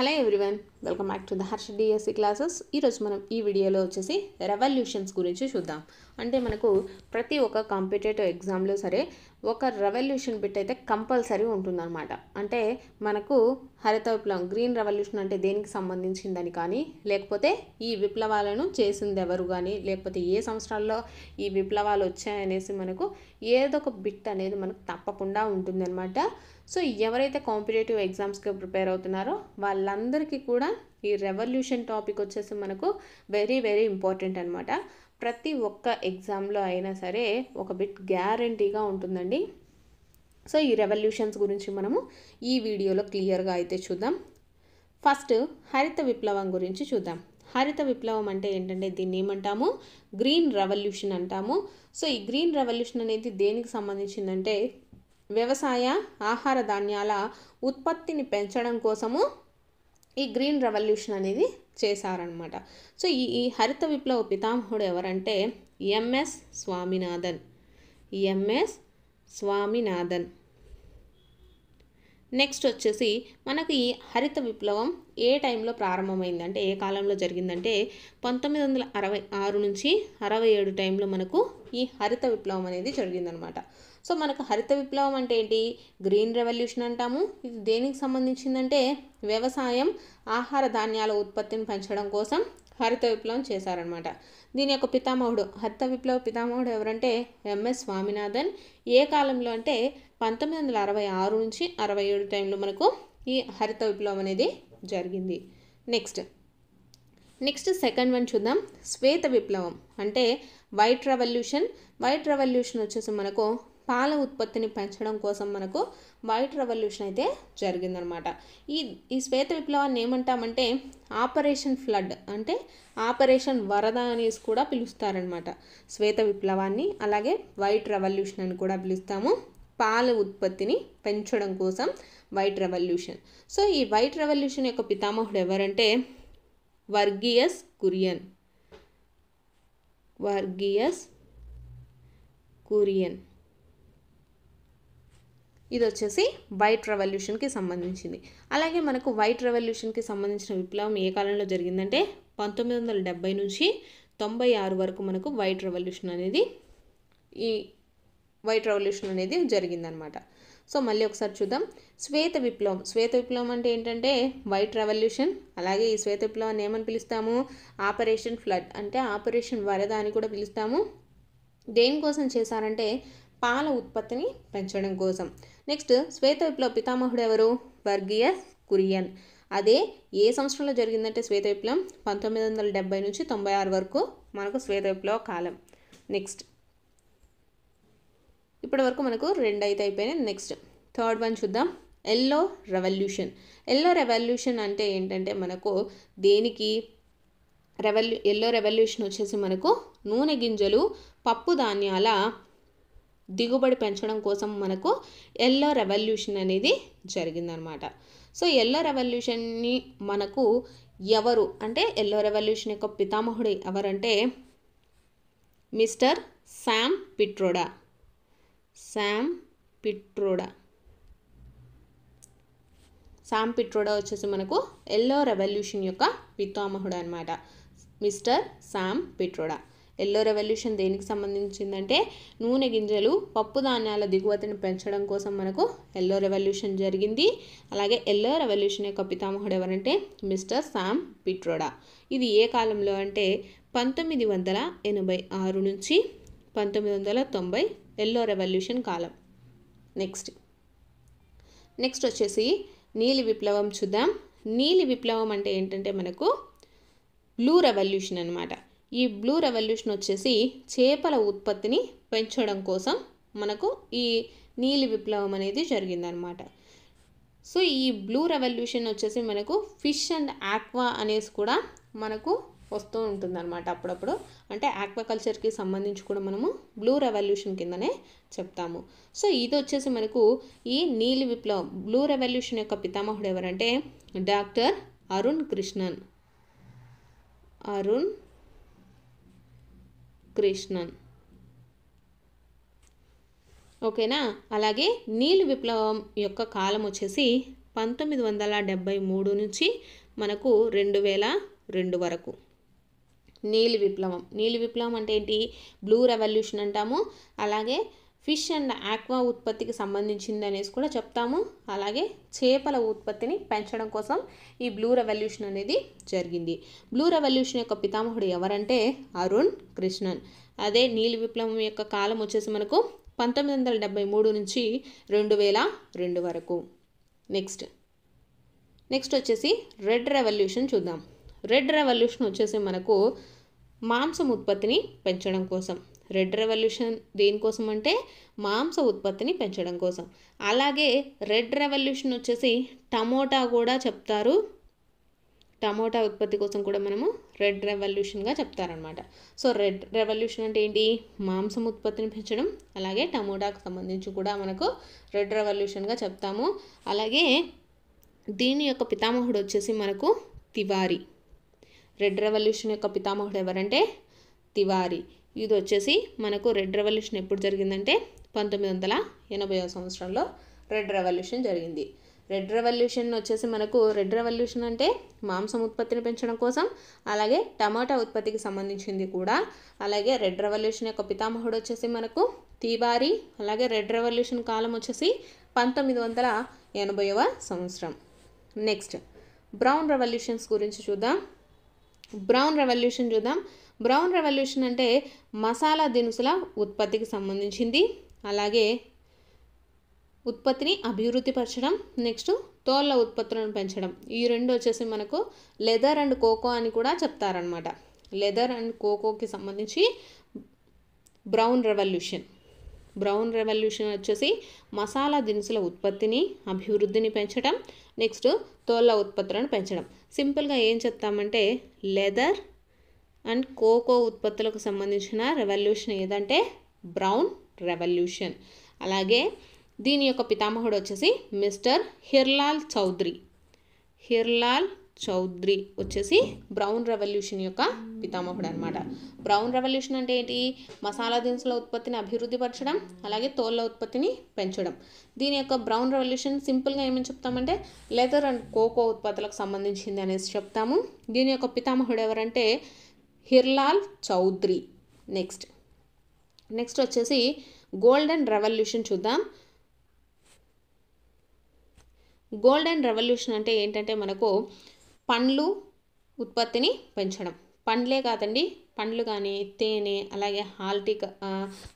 hello everyone welcome back to the Harsha DSC classes ఈరోజు మనం ఈ వీడియోలో వచ్చేసి రెవల్యూషన్స్ గురించి చూద్దాం అంటే మనకు ప్రతి ఒక్క కాంపిటేటివ్ ఎగ్జామ్లో సరే ఒక రెవల్యూషన్ బిట్ అయితే కంపల్సరీ ఉంటుందన్నమాట అంటే మనకు హరిత విప్లవం గ్రీన్ రెవల్యూషన్ అంటే దేనికి సంబంధించిందని కానీ లేకపోతే ఈ విప్లవాలను చేసింది ఎవరు కానీ లేకపోతే ఏ సంవత్సరాల్లో ఈ విప్లవాలు వచ్చాయనేసి మనకు ఏదో ఒక బిట్ అనేది మనకు తప్పకుండా అనమాట సో ఎవరైతే కాంపిటేటివ్ ఎగ్జామ్స్కి ప్రిపేర్ అవుతున్నారో వాళ్ళందరికీ కూడా ఈ రెవల్యూషన్ టాపిక్ వచ్చేసి మనకు వెరీ వెరీ ఇంపార్టెంట్ అనమాట ప్రతి ఒక్క ఎగ్జామ్లో అయినా సరే ఒక బిట్ గ్యారంటీగా ఉంటుందండి సో ఈ రెవల్యూషన్స్ గురించి మనము ఈ వీడియోలో క్లియర్గా అయితే చూద్దాం ఫస్ట్ హరిత విప్లవం గురించి చూద్దాం హరిత విప్లవం అంటే ఏంటంటే దీన్ని ఏమంటాము గ్రీన్ రెవల్యూషన్ అంటాము సో ఈ గ్రీన్ రెవల్యూషన్ అనేది దేనికి సంబంధించిందంటే వ్యవసాయ ఆహార ధాన్యాల ఉత్పత్తిని పెంచడం కోసము ఈ గ్రీన్ రెవల్యూషన్ అనేది చేశారనమాట సో ఈ ఈ హరిత విప్లవ పితామహుడు ఎవరంటే MS Swaminathan MS Swaminathan next వచ్చేసి మనకి హరిత విప్లవం ఏ టైంలో ప్రారంభమైందంటే ఏ కాలంలో జరిగిందంటే పంతొమ్మిది వందల అరవై ఆరు నుంచి అరవై ఏడు టైంలో మనకు ఈ హరిత విప్లవం అనేది జరిగిందనమాట సో మనకు హరిత విప్లవం అంటే ఏంటి గ్రీన్ రెవల్యూషన్ అంటాము ఇది దేనికి సంబంధించిందంటే వ్యవసాయం ఆహార ధాన్యాల ఉత్పత్తిని పెంచడం కోసం హరిత విప్లవం చేశారనమాట దీని యొక్క పితామహుడు హరిత విప్లవ పితామహుడు ఎవరంటే ఎంఎస్ స్వామినాథన్ ఏ కాలంలో అంటే పంతొమ్మిది వందల అరవై ఆరు నుంచి అరవై ఏడు టైంలో మనకు ఈ హరిత విప్లవం అనేది జరిగింది నెక్స్ట్ నెక్స్ట్ సెకండ్ వన్ చూద్దాం శ్వేత విప్లవం అంటే వైట్ రెవల్యూషన్ వైట్ రెవల్యూషన్ వచ్చేసి మనకు పాల ఉత్పత్తిని పెంచడం కోసం మనకు వైట్ రెవల్యూషన్ అయితే జరిగిందనమాట ఈ ఈ శ్వేత విప్లవాన్ని ఏమంటామంటే ఆపరేషన్ ఫ్లడ్ అంటే ఆపరేషన్ వరద అనేసి కూడా పిలుస్తారనమాట శ్వేత విప్లవాన్ని అలాగే వైట్ రెవల్యూషన్ అని కూడా పిలుస్తాము పాల ఉత్పత్తిని పెంచడం కోసం వైట్ రెవల్యూషన్ సో ఈ వైట్ రెవల్యూషన్ యొక్క పితామహుడు ఎవరంటే వర్గీయస్ కురియన్ వర్గీయస్ కురియన్ ఇది వచ్చేసి వైట్ రెవల్యూషన్కి సంబంధించింది అలాగే మనకు వైట్ రెవల్యూషన్కి సంబంధించిన విప్లవం ఏ కాలంలో జరిగిందంటే పంతొమ్మిది వందల డెబ్బై నుంచి తొంభై ఆరు వరకు మనకు వైట్ రెవల్యూషన్ అనేది ఈ వైట్ రెవల్యూషన్ అనేది జరిగిందనమాట సో మళ్ళీ ఒకసారి చూద్దాం శ్వేత విప్లవం శ్వేత విప్లవం అంటే ఏంటంటే వైట్ రెవల్యూషన్ అలాగే ఈ శ్వేత విప్లవాన్ని ఏమని పిలుస్తాము ఆపరేషన్ ఫ్లడ్ అంటే ఆపరేషన్ వరద అని కూడా పిలుస్తాము దేనికోసం చేశారంటే పాల ఉత్పత్తిని పెంచడం కోసం నెక్స్ట్ శ్వేత విప్లవ పితామహుడు ఎవరు వర్గీయ కురియన్ అదే ఏ సంవత్సరంలో జరిగిందంటే శ్వేత విప్లవం పంతొమ్మిది వందల డెబ్బై నుంచి తొంభై ఆరు వరకు మనకు శ్వేత విప్లవ కాలం నెక్స్ట్ ఇప్పటి వరకు మనకు రెండు అయితే అయిపోయినాయి నెక్స్ట్ థర్డ్ వన్ చూద్దాం ఎల్లో రెవల్యూషన్ ఎల్లో రెవల్యూషన్ అంటే ఏంటంటే మనకు దేనికి రెవల్యూ ఎల్లో రెవల్యూషన్ వచ్చేసి మనకు నూనె గింజలు పప్పు ధాన్యాల దిగుబడి పెంచడం కోసం మనకు ఎల్లో రెవల్యూషన్ అనేది జరిగిందనమాట సో ఎల్లో రెవల్యూషన్ని మనకు ఎవరు అంటే ఎల్లో రెవల్యూషన్ యొక్క పితామహుడు ఎవరంటే మిస్టర్ శామ్ పిట్రోడా శామ్ పిట్రోడా శామ్ పిట్రోడా వచ్చేసి మనకు ఎల్లో రెవల్యూషన్ యొక్క పితామహుడు అనమాట mister Sam Pitroda yellow revolution దేనికి సంబంధించిందంటే నూనె గింజలు పప్పు ధాన్యాల దిగువతను పెంచడం కోసం మనకు ఎల్లో రెవల్యూషన్ జరిగింది అలాగే ఎల్లో రెవల్యూషన్ యొక్క పితామహుడు ఎవరంటే మిస్టర్ సామ్ పిట్రోడా ఇది ఏ కాలంలో అంటే పంతొమ్మిది వందల ఎనభై ఆరు నుంచి పంతొమ్మిది వందల తొంభై ఎల్లో రెవల్యూషన్ కాలం నెక్స్ట్ నెక్స్ట్ వచ్చేసి నీలి విప్లవం చూద్దాం నీలి విప్లవం అంటే ఏంటంటే మనకు బ్లూ రెవల్యూషన్ అనమాట ఈ బ్లూ రెవల్యూషన్ వచ్చేసి చేపల ఉత్పత్తిని పెంచడం కోసం మనకు ఈ నీలి విప్లవం అనేది జరిగిందనమాట సో ఈ బ్లూ రెవల్యూషన్ వచ్చేసి మనకు ఫిష్ అండ్ ఆక్వా అనేసి కూడా మనకు వస్తూ ఉంటుందన్నమాట అప్పుడప్పుడు అంటే ఆక్వాకల్చర్కి సంబంధించి కూడా మనము బ్లూ రెవల్యూషన్ కిందనే చెప్తాము సో ఇది వచ్చేసి మనకు ఈ నీలి విప్లవం బ్లూ రెవల్యూషన్ యొక్క పితామహుడు ఎవరంటే డాక్టర్ అరుణ్ కృష్ణన్ అరుణ్ కృష్ణన్ ఓకేనా అలాగే నీలి విప్లవం యొక్క కాలం వచ్చేసి పంతొమ్మిది వందల డెబ్బై మూడు నుంచి మనకు రెండు వేల రెండు వరకు నీలి విప్లవం నీలి విప్లవం అంటే ఏంటి బ్లూ రెవల్యూషన్ అంటాము అలాగే ఫిష్ అండ్ ఆక్వా ఉత్పత్తికి సంబంధించింది అనేసి కూడా చెప్తాము అలాగే చేపల ఉత్పత్తిని పెంచడం కోసం ఈ బ్లూ రెవల్యూషన్ అనేది జరిగింది బ్లూ రెవల్యూషన్ యొక్క పితామహుడు ఎవరంటే అరుణ్ కృష్ణన్ అదే నీలి విప్లవం యొక్క కాలం వచ్చేసి మనకు పంతొమ్మిది వందల డెబ్బై మూడు నుంచి రెండు వేల రెండు వరకు నెక్స్ట్ నెక్స్ట్ వచ్చేసి రెడ్ రెవల్యూషన్ చూద్దాం రెడ్ రెవల్యూషన్ వచ్చేసి మనకు మాంసం ఉత్పత్తిని పెంచడం కోసం రెడ్ రెవల్యూషన్ దేనికోసం అంటే మాంస ఉత్పత్తిని పెంచడం కోసం అలాగే రెడ్ రెవల్యూషన్ వచ్చేసి టమోటా కూడా చెప్తారు టమోటా ఉత్పత్తి కోసం కూడా మనము రెడ్ రెవల్యూషన్గా చెప్తారనమాట సో రెడ్ రెవల్యూషన్ అంటే ఏంటి మాంసం ఉత్పత్తిని పెంచడం అలాగే టమోటాకు సంబంధించి కూడా మనకు రెడ్ రెవల్యూషన్గా చెప్తాము అలాగే దీని యొక్క పితామహుడు వచ్చేసి మనకు తివారి రెడ్ రెవల్యూషన్ యొక్క పితామహుడు ఎవరంటే తివారి ఇది వచ్చేసి మనకు రెడ్ రెవల్యూషన్ ఎప్పుడు జరిగిందంటే పంతొమ్మిది వందల ఎనభై సంవత్సరంలో రెడ్ రెవల్యూషన్ జరిగింది రెడ్ రెవల్యూషన్ వచ్చేసి మనకు రెడ్ రెవల్యూషన్ అంటే మాంసం ఉత్పత్తిని పెంచడం కోసం అలాగే టమాటా ఉత్పత్తికి సంబంధించింది కూడా అలాగే రెడ్ రెవల్యూషన్ యొక్క పితామహుడు వచ్చేసి మనకు తీబారి అలాగే రెడ్ రెవల్యూషన్ కాలం వచ్చేసి పంతొమ్మిది వందల ఎనభైవ సంవత్సరం నెక్స్ట్ బ్రౌన్ రెవల్యూషన్స్ గురించి చూద్దాం బ్రౌన్ రెవల్యూషన్ చూద్దాం బ్రౌన్ రెవల్యూషన్ అంటే మసాలా దినుసుల ఉత్పత్తికి సంబంధించింది అలాగే ఉత్పత్తిని అభివృద్ధి పరచడం నెక్స్ట్ తోళ్ళ ఉత్పత్తులను పెంచడం ఈ రెండు వచ్చేసి మనకు లెదర్ అండ్ కోకో అని కూడా చెప్తారనమాట లెదర్ అండ్ కోకోకి సంబంధించి బ్రౌన్ రెవల్యూషన్ బ్రౌన్ రెవల్యూషన్ వచ్చేసి మసాలా దినుసుల ఉత్పత్తిని అభివృద్ధిని పెంచడం నెక్స్ట్ తోళ్ళ ఉత్పత్తులను పెంచడం సింపుల్గా ఏం చెప్తామంటే లెదర్ అండ్ కోకో ఉత్పత్తులకు సంబంధించిన రెవల్యూషన్ ఏదంటే బ్రౌన్ రెవల్యూషన్ అలాగే దీని యొక్క పితామహుడు వచ్చేసి మిస్టర్ హిర్లాల్ చౌదరి హిర్లాల్ చౌదరి వచ్చేసి బ్రౌన్ రెవల్యూషన్ యొక్క పితామహుడు అనమాట బ్రౌన్ రెవల్యూషన్ అంటే ఏంటి మసాలా దినుసుల ఉత్పత్తిని అభివృద్ధి పరచడం అలాగే తోళ్ళ ఉత్పత్తిని పెంచడం దీని యొక్క బ్రౌన్ రెవల్యూషన్ సింపుల్గా ఏమని చెప్తామంటే లెదర్ అండ్ కోకో ఉత్పత్తులకు సంబంధించింది అనేసి చెప్తాము దీని యొక్క పితామహుడు ఎవరంటే హిర్లాల్ చౌదరి నెక్స్ట్ నెక్స్ట్ వచ్చేసి గోల్డెన్ రెవల్యూషన్ చూద్దాం గోల్డెన్ రెవల్యూషన్ అంటే ఏంటంటే మనకు పండ్లు ఉత్పత్తిని పెంచడం పండ్లే కాదండి పండ్లు కానీ తేనె అలాగే హార్టిక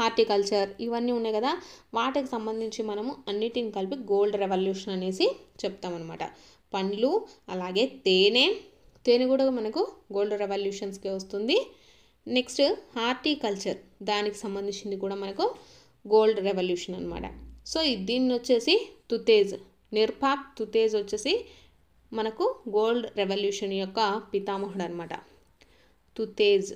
హార్టికల్చర్ ఇవన్నీ ఉన్నాయి కదా వాటికి సంబంధించి మనము అన్నిటిని కలిపి గోల్డ్ రెవల్యూషన్ అనేసి చెప్తామన్నమాట పండ్లు అలాగే తేనె తేనె కూడా మనకు గోల్డ్ రెవల్యూషన్స్కే వస్తుంది నెక్స్ట్ హార్టికల్చర్ దానికి సంబంధించింది కూడా మనకు గోల్డ్ రెవల్యూషన్ అనమాట సో దీన్ని వచ్చేసి తుతేజ్ నిర్పాక్ తుతేజ్ వచ్చేసి మనకు గోల్డ్ రెవల్యూషన్ యొక్క పితామహుడు అనమాట తుతేజ్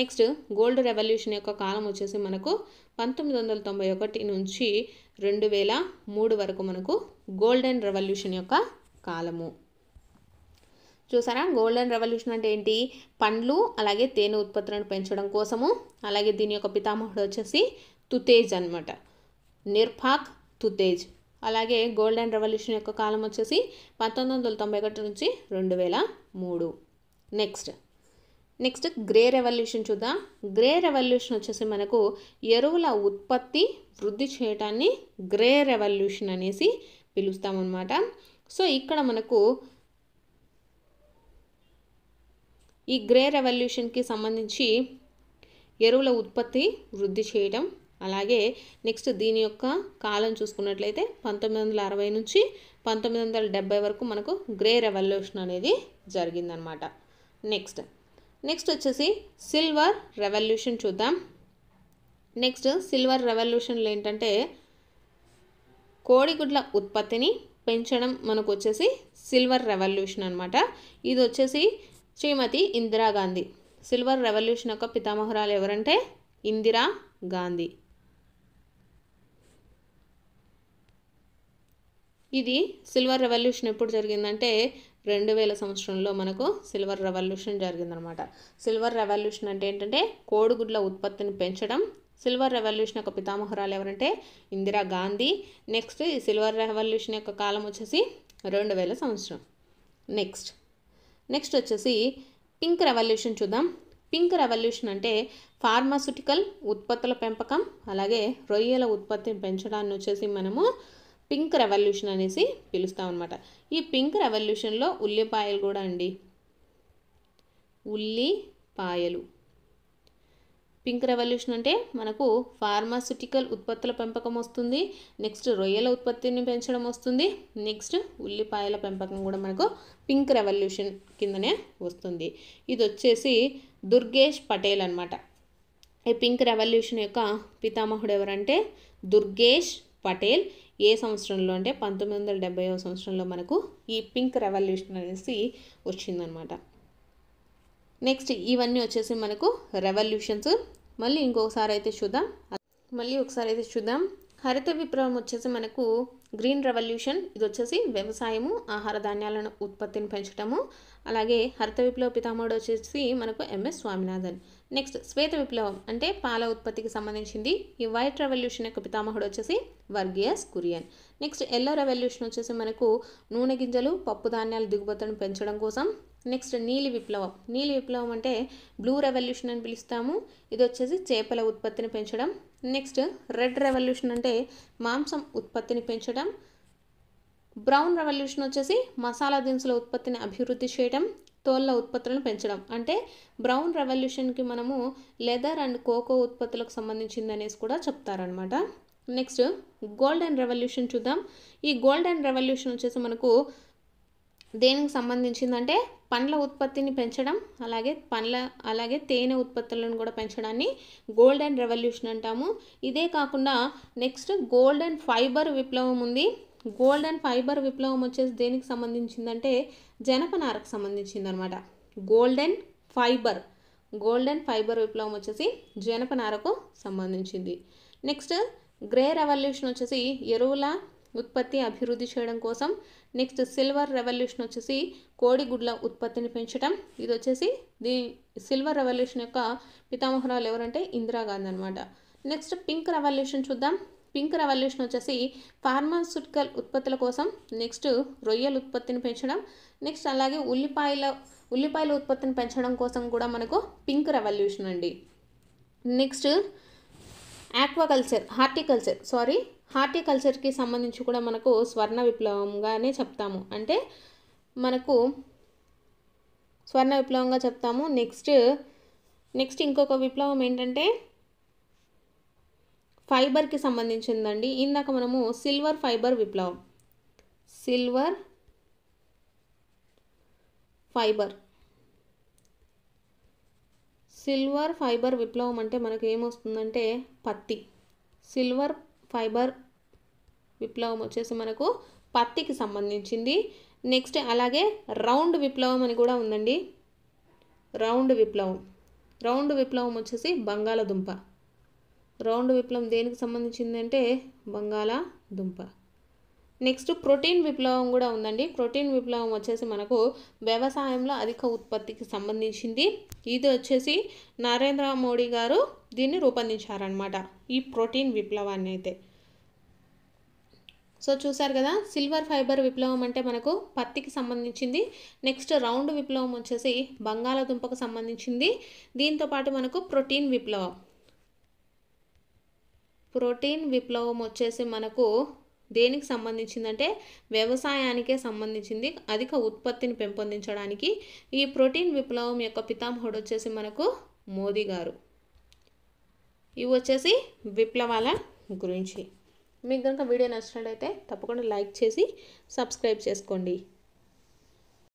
నెక్స్ట్ గోల్డ్ రెవల్యూషన్ యొక్క కాలం వచ్చేసి మనకు పంతొమ్మిది వందల తొంభై ఒకటి నుంచి రెండు వేల మూడు వరకు మనకు గోల్డెన్ రెవల్యూషన్ యొక్క కాలము చూసారా గోల్డెన్ రెవల్యూషన్ అంటే ఏంటి పండ్లు అలాగే తేనె ఉత్పత్తులను పెంచడం కోసము అలాగే దీని యొక్క పితామహుడు వచ్చేసి తుతేజ్ అనమాట నిర్ఫాక్ తుతేజ్ అలాగే గోల్డెన్ రెవల్యూషన్ యొక్క కాలం వచ్చేసి పంతొమ్మిది వందల తొంభై ఒకటి నుంచి రెండు వేల మూడు నెక్స్ట్ నెక్స్ట్ గ్రే రెవల్యూషన్ చూద్దాం గ్రే రెవల్యూషన్ వచ్చేసి మనకు ఎరువుల ఉత్పత్తి వృద్ధి చేయటాన్ని గ్రే రెవల్యూషన్ అనేసి పిలుస్తామన్నమాట సో ఇక్కడ మనకు ఈ గ్రే రెవల్యూషన్కి సంబంధించి ఎరువుల ఉత్పత్తి వృద్ధి చేయడం అలాగే నెక్స్ట్ దీని యొక్క కాలం చూసుకున్నట్లయితే పంతొమ్మిది వందల అరవై నుంచి పంతొమ్మిది వందల డెబ్బై వరకు మనకు గ్రే రెవల్యూషన్ అనేది జరిగిందనమాట నెక్స్ట్ నెక్స్ట్ వచ్చేసి సిల్వర్ రెవల్యూషన్ చూద్దాం నెక్స్ట్ సిల్వర్ రెవల్యూషన్లు ఏంటంటే కోడిగుడ్ల ఉత్పత్తిని పెంచడం మనకు వచ్చేసి సిల్వర్ రెవల్యూషన్ అనమాట ఇది వచ్చేసి శ్రీమతి ఇందిరాగాంధీ సిల్వర్ రెవల్యూషన్ యొక్క పితామహురాలు ఎవరంటే ఇందిరా గాంధీ ఇది సిల్వర్ రెవల్యూషన్ ఎప్పుడు జరిగిందంటే రెండు వేల సంవత్సరంలో మనకు సిల్వర్ రెవల్యూషన్ జరిగిందనమాట సిల్వర్ రెవల్యూషన్ అంటే ఏంటంటే కోడిగుడ్ల ఉత్పత్తిని పెంచడం సిల్వర్ రెవల్యూషన్ యొక్క పితామహురాలు ఎవరంటే ఇందిరా గాంధీ నెక్స్ట్ ఈ సిల్వర్ రెవల్యూషన్ యొక్క కాలం వచ్చేసి రెండు వేల సంవత్సరం నెక్స్ట్ నెక్స్ట్ వచ్చేసి పింక్ రెవల్యూషన్ చూద్దాం పింక్ రెవల్యూషన్ అంటే ఫార్మాస్యూటికల్ ఉత్పత్తుల పెంపకం అలాగే రొయ్యల ఉత్పత్తిని పెంచడాన్ని వచ్చేసి మనము పింక్ రెవల్యూషన్ అనేసి పిలుస్తాం అనమాట ఈ పింక్ రెవల్యూషన్లో ఉల్లిపాయలు కూడా అండి ఉల్లిపాయలు పింక్ రెవల్యూషన్ అంటే మనకు ఫార్మాసిటికల్ ఉత్పత్తుల పెంపకం వస్తుంది నెక్స్ట్ రొయ్యల ఉత్పత్తిని పెంచడం వస్తుంది నెక్స్ట్ ఉల్లిపాయల పెంపకం కూడా మనకు పింక్ రెవల్యూషన్ కిందనే వస్తుంది ఇది వచ్చేసి దుర్గేష్ పటేల్ అనమాట ఈ పింక్ రెవల్యూషన్ యొక్క పితామహుడు ఎవరంటే దుర్గేష్ పటేల్ ఏ సంవత్సరంలో అంటే పంతొమ్మిది వందల సంవత్సరంలో మనకు ఈ పింక్ రెవల్యూషన్ అనేసి వచ్చిందనమాట నెక్స్ట్ ఇవన్నీ వచ్చేసి మనకు రెవల్యూషన్స్ మళ్ళీ ఇంకొకసారి అయితే చూద్దాం మళ్ళీ ఒకసారి అయితే చూద్దాం హరిత విప్లవం వచ్చేసి మనకు గ్రీన్ రెవల్యూషన్ ఇది వచ్చేసి వ్యవసాయము ఆహార ధాన్యాలను ఉత్పత్తిని పెంచడము అలాగే హరిత విప్లవ పితామహుడు వచ్చేసి మనకు ఎంఎస్ స్వామినాథన్ నెక్స్ట్ శ్వేత విప్లవం అంటే పాల ఉత్పత్తికి సంబంధించింది ఈ వైట్ రెవల్యూషన్ యొక్క పితామహుడు వచ్చేసి Verghese Kurian next yellow revolution వచ్చేసి మనకు నూనె గింజలు పప్పు ధాన్యాల దిగుబతులను పెంచడం కోసం నెక్స్ట్ నీలి విప్లవం నీలి విప్లవం అంటే బ్లూ రెవల్యూషన్ అని పిలుస్తాము ఇది వచ్చేసి చేపల ఉత్పత్తిని పెంచడం నెక్స్ట్ రెడ్ రెవల్యూషన్ అంటే మాంసం ఉత్పత్తిని పెంచడం బ్రౌన్ రెవల్యూషన్ వచ్చేసి మసాలా దినుసుల ఉత్పత్తిని అభివృద్ధి చేయడం తోళ్ళ ఉత్పత్తులను పెంచడం అంటే బ్రౌన్ రెవల్యూషన్కి మనము లెదర్ అండ్ కోకో ఉత్పత్తులకు సంబంధించింది అనేసి కూడా చెప్తారనమాట నెక్స్ట్ గోల్డెన్ రెవల్యూషన్ చూద్దాం ఈ గోల్డెన్ రెవల్యూషన్ వచ్చేసి మనకు దేనికి సంబంధించిందంటే పండ్ల ఉత్పత్తిని పెంచడం అలాగే పండ్ల అలాగే తేనె ఉత్పత్తులను కూడా పెంచడాన్ని గోల్డెన్ రెవల్యూషన్ అంటాము ఇదే కాకుండా నెక్స్ట్ గోల్డెన్ ఫైబర్ విప్లవం ఉంది గోల్డెన్ ఫైబర్ విప్లవం వచ్చేసి దేనికి సంబంధించిందంటే జనపనారకు సంబంధించింది అనమాట గోల్డెన్ ఫైబర్ గోల్డెన్ ఫైబర్ విప్లవం వచ్చేసి జనపనారకు సంబంధించింది నెక్స్ట్ గ్రే రెవల్యూషన్ వచ్చేసి ఎరువుల ఉత్పత్తి అభివృద్ధి చేయడం కోసం నెక్స్ట్ సిల్వర్ రెవల్యూషన్ వచ్చేసి కోడిగుడ్ల ఉత్పత్తిని పెంచడం ఇది వచ్చేసి దీ సిల్వర్ రెవల్యూషన్ యొక్క పితామహరాలు ఎవరంటే ఇందిరాగాంధీ అనమాట నెక్స్ట్ పింక్ రెవల్యూషన్ చూద్దాం పింక్ రెవల్యూషన్ వచ్చేసి ఫార్మాస్యూటికల్ ఉత్పత్తుల కోసం నెక్స్ట్ రొయ్యల ఉత్పత్తిని పెంచడం నెక్స్ట్ అలాగే ఉల్లిపాయల ఉల్లిపాయల ఉత్పత్తిని పెంచడం కోసం కూడా మనకు పింక్ రెవల్యూషన్ అండి నెక్స్ట్ ఆక్వాకల్చర్ హార్టికల్చర్ సారీ హార్టికల్చర్కి సంబంధించి కూడా మనకు స్వర్ణ విప్లవంగానే చెప్తాము అంటే మనకు స్వర్ణ విప్లవంగా చెప్తాము నెక్స్ట్ నెక్స్ట్ ఇంకొక విప్లవం ఏంటంటే ఫైబర్కి సంబంధించిందండి ఇందాక మనము సిల్వర్ ఫైబర్ విప్లవం సిల్వర్ ఫైబర్ సిల్వర్ ఫైబర్ విప్లవం అంటే మనకి ఏమొస్తుందంటే పత్తి సిల్వర్ ఫైబర్ విప్లవం వచ్చేసి మనకు పత్తికి సంబంధించింది నెక్స్ట్ అలాగే రౌండ్ విప్లవం అని కూడా ఉందండి రౌండ్ విప్లవం రౌండ్ విప్లవం వచ్చేసి బంగాళదుంప రౌండ్ విప్లవం దేనికి సంబంధించిందంటే బంగాళదుంప నెక్స్ట్ ప్రోటీన్ విప్లవం కూడా ఉందండి ప్రోటీన్ విప్లవం వచ్చేసి మనకు వ్యవసాయంలో అధిక ఉత్పత్తికి సంబంధించింది ఇది వచ్చేసి నరేంద్ర మోడీ గారు దీన్ని రూపొందించారనమాట ఈ ప్రోటీన్ విప్లవాన్ని అయితే సో చూసారు కదా సిల్వర్ ఫైబర్ విప్లవం అంటే మనకు పత్తికి సంబంధించింది నెక్స్ట్ రౌండ్ విప్లవం వచ్చేసి బంగాళాదుంపకు సంబంధించింది దీంతో పాటు మనకు ప్రోటీన్ విప్లవం ప్రోటీన్ విప్లవం వచ్చేసి మనకు దేనికి సంబంధించిందంటే వ్యవసాయానికే సంబంధించింది అధిక ఉత్పత్తిని పెంపొందించడానికి ఈ ప్రోటీన్ విప్లవం యొక్క పితామహుడు వచ్చేసి మనకు మోదీ గారు ఇవి వచ్చేసి విప్లవాల గురించి మీకు కనుక వీడియో నచ్చినట్లయితే తప్పకుండా లైక్ చేసి సబ్స్క్రైబ్ చేసుకోండి